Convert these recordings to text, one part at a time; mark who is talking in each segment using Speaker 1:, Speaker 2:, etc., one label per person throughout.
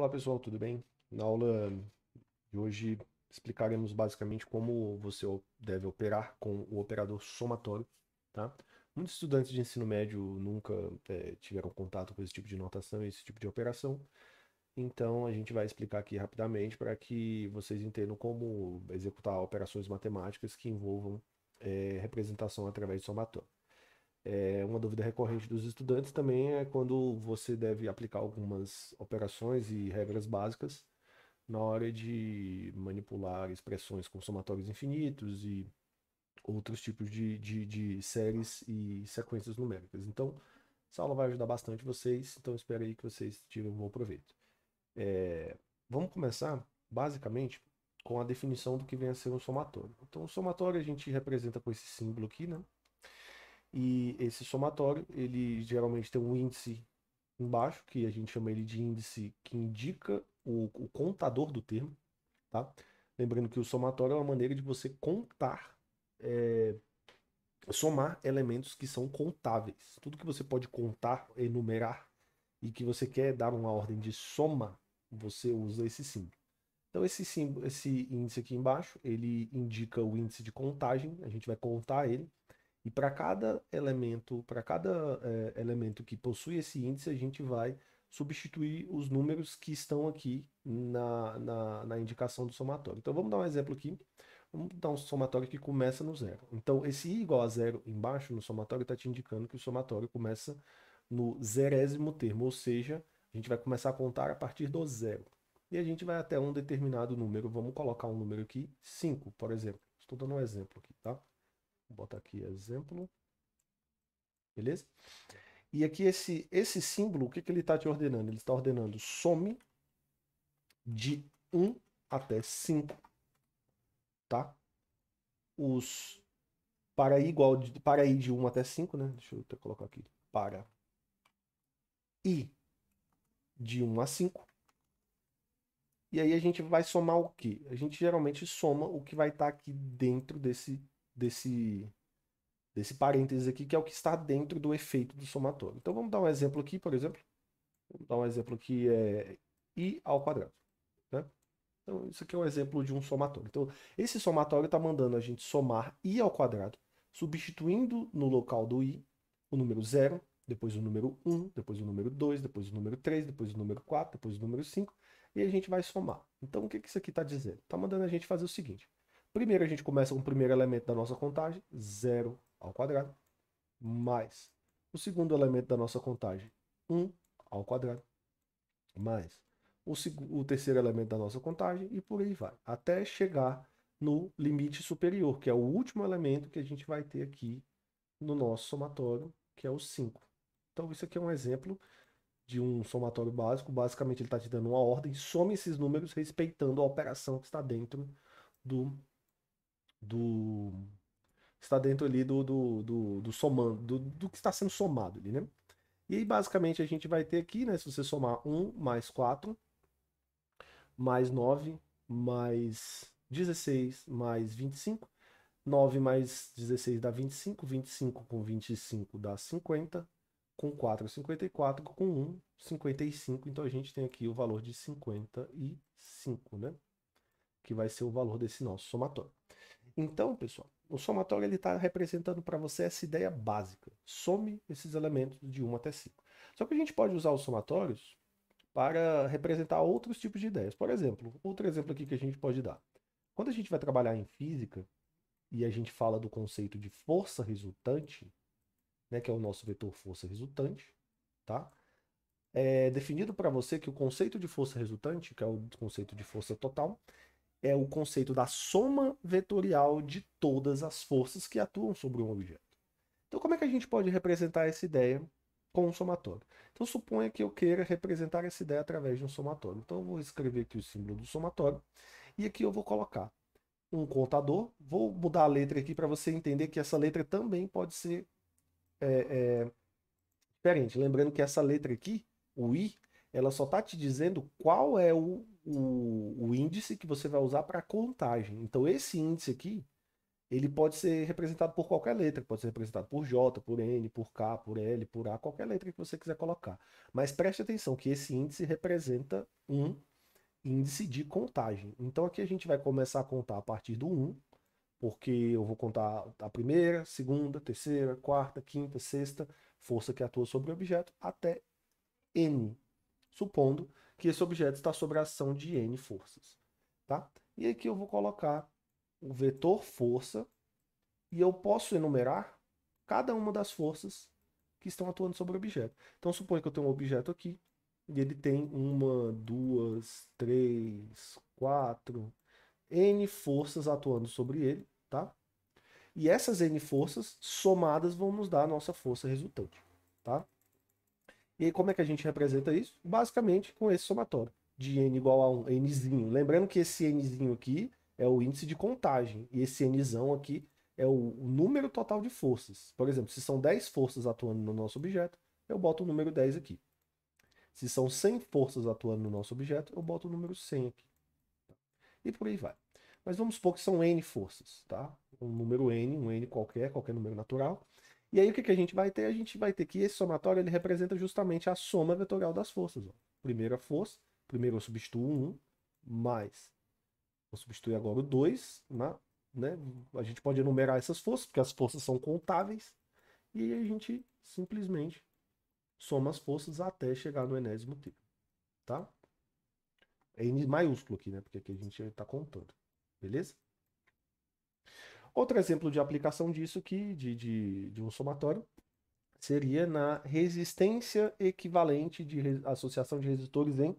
Speaker 1: Olá pessoal, tudo bem? Na aula de hoje explicaremos basicamente como você deve operar com o operador somatório, tá? Muitos estudantes de ensino médio nunca é, tiveram contato com esse tipo de notação esse tipo de operação, então a gente vai explicar aqui rapidamente para que vocês entendam como executar operações matemáticas que envolvam é, representação através de somatório. É, uma dúvida recorrente dos estudantes também é quando você deve aplicar algumas operações e regras básicas na hora de manipular expressões com somatórios infinitos e outros tipos de, de, de séries e sequências numéricas. Então, essa aula vai ajudar bastante vocês, então espero aí que vocês tirem um bom proveito. É, vamos começar, basicamente, com a definição do que vem a ser um somatório. Então, o somatório a gente representa com esse símbolo aqui, né? E esse somatório, ele geralmente tem um índice embaixo, que a gente chama ele de índice que indica o, o contador do termo, tá? Lembrando que o somatório é uma maneira de você contar, é, somar elementos que são contáveis. Tudo que você pode contar, enumerar, e que você quer dar uma ordem de soma, você usa esse símbolo. Então esse, símbolo, esse índice aqui embaixo, ele indica o índice de contagem, a gente vai contar ele, e para cada elemento, para cada é, elemento que possui esse índice, a gente vai substituir os números que estão aqui na, na, na, indicação do somatório. Então vamos dar um exemplo aqui. Vamos dar um somatório que começa no zero. Então esse i igual a zero embaixo no somatório está te indicando que o somatório começa no zerésimo termo, ou seja, a gente vai começar a contar a partir do zero. E a gente vai até um determinado número, vamos colocar um número aqui, 5, por exemplo. Estou dando um exemplo aqui, tá? Vou botar aqui exemplo. Beleza? E aqui esse, esse símbolo, o que, que ele está te ordenando? Ele está ordenando some de 1 até 5. Tá? Os para i igual de, para i de 1 até 5, né? Deixa eu até colocar aqui. Para i de 1 a 5. E aí a gente vai somar o quê? A gente geralmente soma o que vai estar tá aqui dentro desse desse, desse parênteses aqui, que é o que está dentro do efeito do somatório. Então vamos dar um exemplo aqui, por exemplo. Vamos dar um exemplo aqui, é i ao quadrado. Né? Então isso aqui é um exemplo de um somatório. Então esse somatório está mandando a gente somar i ao quadrado, substituindo no local do i o número 0, depois o número 1, depois o número 2, depois o número 3, depois o número 4, depois o número 5, e a gente vai somar. Então, o que, que isso aqui está dizendo? Está mandando a gente fazer o seguinte. Primeiro a gente começa com o primeiro elemento da nossa contagem, 0 ao quadrado, mais o segundo elemento da nossa contagem, 1 um ao quadrado, mais o, o terceiro elemento da nossa contagem e por aí vai, até chegar no limite superior, que é o último elemento que a gente vai ter aqui no nosso somatório, que é o 5. Então isso aqui é um exemplo de um somatório básico, basicamente ele está te dando uma ordem, some esses números respeitando a operação que está dentro do do está dentro ali do do, do, do somando, do, do, que está sendo somado ali, né? E aí, basicamente, a gente vai ter aqui, né? Se você somar 1 mais 4, mais 9, mais 16, mais 25. 9 mais 16 dá 25, 25 com 25 dá 50, com 4, 54, com 1, 55. Então a gente tem aqui o valor de 55, né? Que vai ser o valor desse nosso somatório. Então, pessoal, o somatório ele está representando para você essa ideia básica. Some esses elementos de 1 até 5. Só que a gente pode usar os somatórios para representar outros tipos de ideias. Por exemplo, outro exemplo aqui que a gente pode dar. Quando a gente vai trabalhar em física e a gente fala do conceito de força resultante, né, que é o nosso vetor força resultante, tá? É definido para você que o conceito de força resultante, que é o conceito de força total, é o conceito da soma vetorial de todas as forças que atuam sobre um objeto. Então, como é que a gente pode representar essa ideia com um somatório? Então, suponha que eu queira representar essa ideia através de um somatório. Então, eu vou escrever aqui o símbolo do somatório e aqui eu vou colocar um contador. Vou mudar a letra aqui para você entender que essa letra também pode ser é, é, diferente. Lembrando que essa letra aqui, o I, ela só está te dizendo qual é o o, o índice que você vai usar para contagem. Então, esse índice aqui, ele pode ser representado por qualquer letra, pode ser representado por J, por N, por K, por L, por A, qualquer letra que você quiser colocar. Mas preste atenção que esse índice representa um índice de contagem. Então aqui a gente vai começar a contar a partir do 1, porque eu vou contar a primeira, segunda, terceira, quarta, quinta, sexta força que atua sobre o objeto até N, supondo que esse objeto está sob a ação de N forças. Tá? E aqui eu vou colocar o vetor força e eu posso enumerar cada uma das forças que estão atuando sobre o objeto. Então suponha que eu tenho um objeto aqui e ele tem uma, duas, três, quatro, N forças atuando sobre ele, tá? E essas N forças somadas vão nos dar a nossa força resultante, tá? E aí, como é que a gente representa isso? Basicamente com esse somatório de n igual a um nzinho. Lembrando que esse nzinho aqui é o índice de contagem e esse nzão aqui é o número total de forças. Por exemplo, se são 10 forças atuando no nosso objeto, eu boto o número 10 aqui. Se são 100 forças atuando no nosso objeto, eu boto o número 100 aqui. E por aí vai. Mas vamos supor que são n forças, tá? Um número n, um n qualquer, qualquer número natural. E aí o que, que a gente vai ter? A gente vai ter que esse somatório ele representa justamente a soma vetorial das forças. Ó. Primeiro a força, primeiro eu substituo 1, mais. Vou substituir agora o 2, né? né? A gente pode enumerar essas forças, porque as forças são contáveis. E aí a gente simplesmente soma as forças até chegar no enésimo termo, tá? É N maiúsculo aqui, né? Porque aqui a gente está contando, beleza? Outro exemplo de aplicação disso que, de, de, de um somatório seria na resistência equivalente de re, associação de resistores em,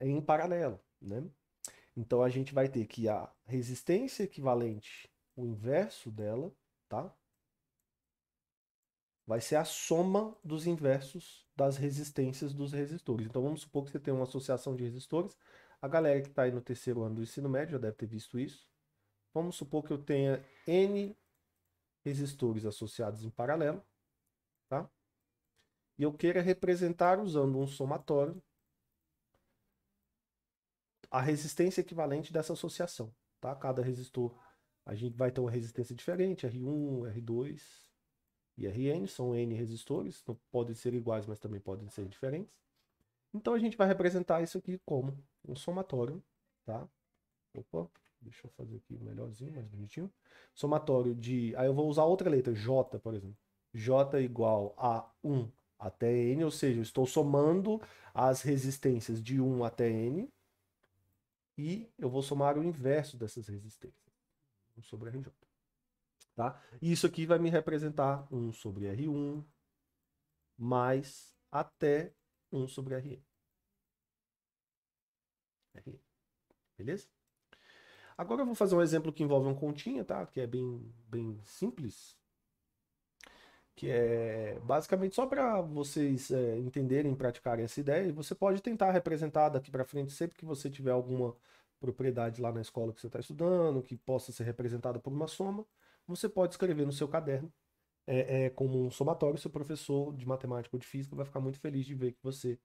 Speaker 1: em paralelo. Né? Então a gente vai ter que a resistência equivalente, o inverso dela, tá? vai ser a soma dos inversos das resistências dos resistores. Então vamos supor que você tem uma associação de resistores. A galera que está aí no terceiro ano do ensino médio já deve ter visto isso. Vamos supor que eu tenha N resistores associados em paralelo, tá? E eu queira representar usando um somatório a resistência equivalente dessa associação, tá? Cada resistor a gente vai ter uma resistência diferente, R1, R2 e Rn, são N resistores, não podem ser iguais, mas também podem ser diferentes. Então a gente vai representar isso aqui como um somatório, tá? Opa, Deixa eu fazer aqui melhorzinho, mais bonitinho. Somatório de. Aí eu vou usar outra letra, J, por exemplo. J igual a 1 até N, ou seja, eu estou somando as resistências de 1 até N. E eu vou somar o inverso dessas resistências. 1 sobre RJ. Tá? E isso aqui vai me representar 1 sobre R1 mais até 1 sobre Rn. Beleza? Agora eu vou fazer um exemplo que envolve um continha, tá? Que é bem, bem simples. Que é basicamente só para vocês é, entenderem, praticarem essa ideia. E você pode tentar representar daqui para frente sempre que você tiver alguma propriedade lá na escola que você está estudando, que possa ser representada por uma soma. Você pode escrever no seu caderno é, é, como um somatório. Seu professor de matemática ou de física vai ficar muito feliz de ver que você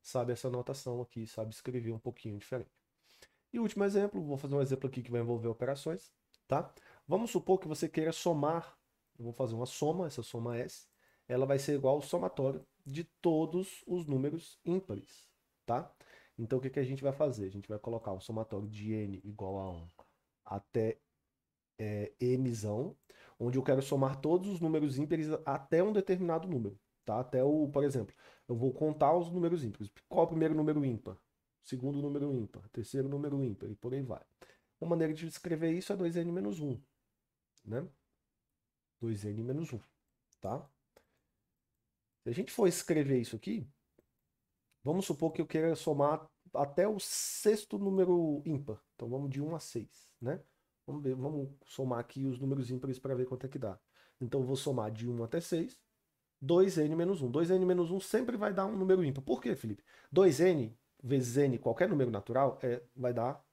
Speaker 1: sabe essa notação aqui, sabe escrever um pouquinho diferente. E o último exemplo, vou fazer um exemplo aqui que vai envolver operações, tá? Vamos supor que você queira somar, eu vou fazer uma soma, essa soma S, ela vai ser igual ao somatório de todos os números ímpares, tá? Então o que, que a gente vai fazer? A gente vai colocar o somatório de n igual a 1 até é, onde eu quero somar todos os números ímpares até um determinado número, tá? Até o, por exemplo, eu vou contar os números ímpares. Qual é o primeiro número ímpar? segundo número ímpar, terceiro número ímpar e por aí vai. Uma maneira de escrever isso é 2n menos 1, né? 2n menos 1, tá? Se a gente for escrever isso aqui, vamos supor que eu queira somar até o sexto número ímpar. Então vamos de 1 a 6, né? Vamos, ver, vamos somar aqui os números ímpares para ver quanto é que dá. Então eu vou somar de 1 até 6, 2n menos 1. 2n menos 1 sempre vai dar um número ímpar. Por quê, Felipe? 2n vezes n, qualquer número natural, é, vai dar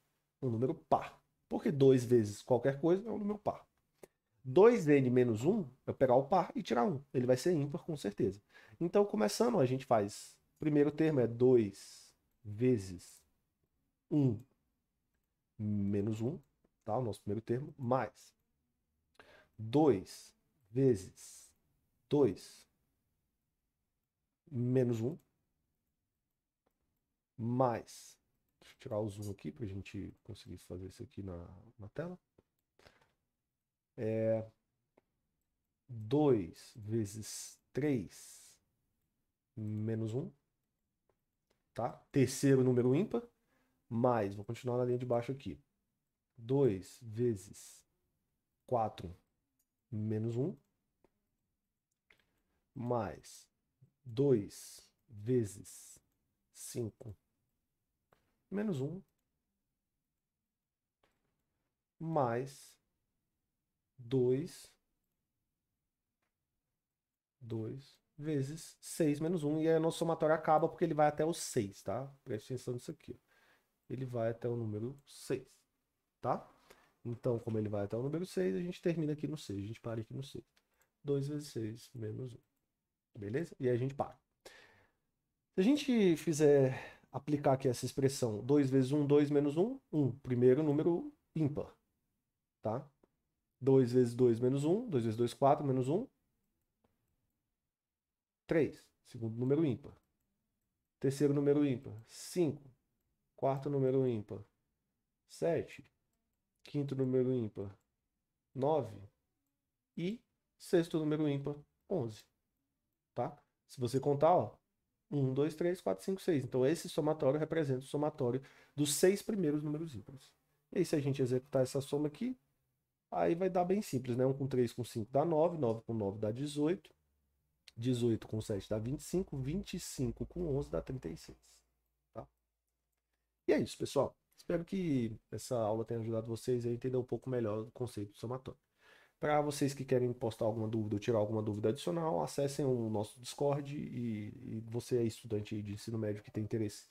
Speaker 1: um número par. Porque 2 vezes qualquer coisa é um número par. 2n menos 1, eu é pegar o par e tirar 1. Ele vai ser ímpar com certeza. Então, começando, a gente faz... Primeiro termo é 2 vezes 1 menos 1, tá? O nosso primeiro termo, mais 2 vezes 2 menos 1, mais. Deixa eu tirar o zoom aqui para a gente conseguir fazer isso aqui na, na tela. É 2 vezes 3 menos 1. Um, tá? Terceiro número ímpar. Mais, vou continuar na linha de baixo aqui. 2 vezes 4 menos 1. Um, mais 2 vezes 5 menos menos 1, mais 2, 2 vezes 6 menos 1. E aí a nossa somatória acaba porque ele vai até o 6, tá? Preste atenção nisso aqui. Ele vai até o número 6, tá? Então, como ele vai até o número 6, a gente termina aqui no 6. A gente para aqui no 6. 2 vezes 6 menos 1. Beleza? E aí a gente para. Se a gente fizer aplicar aqui essa expressão 2 vezes 1, 2 menos 1, 1. Primeiro número ímpar. Tá? 2 vezes 2 menos 1, 2 vezes 2, 4 menos 1, 3. Segundo número ímpar. Terceiro número ímpar, 5. Quarto número ímpar, 7. Quinto número ímpar, 9. E sexto número ímpar, 11. Tá? Se você contar, ó, 1, 2, 3, 4, 5, 6. Então esse somatório representa o somatório dos seis primeiros números ímpares. E aí se a gente executar essa soma aqui, aí vai dar bem simples, né? 1 com 3 com 5 dá 9, 9 com 9 dá 18, 18 com 7 dá 25, 25 com 11 dá 36. Tá? E é isso, pessoal. Espero que essa aula tenha ajudado vocês a entender um pouco melhor o conceito de somatório. Para vocês que querem postar alguma dúvida ou tirar alguma dúvida adicional, acessem o nosso Discord e, e você é estudante de ensino médio que tem interesse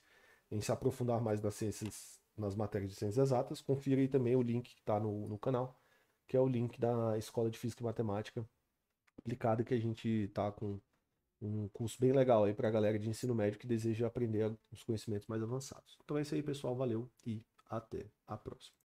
Speaker 1: em se aprofundar mais nas ciências, nas matérias de ciências exatas, confira aí também o link que está no, no canal, que é o link da Escola de Física e Matemática aplicada que a gente está com um curso bem legal aí para a galera de ensino médio que deseja aprender os conhecimentos mais avançados. Então é isso aí, pessoal. Valeu e até a próxima.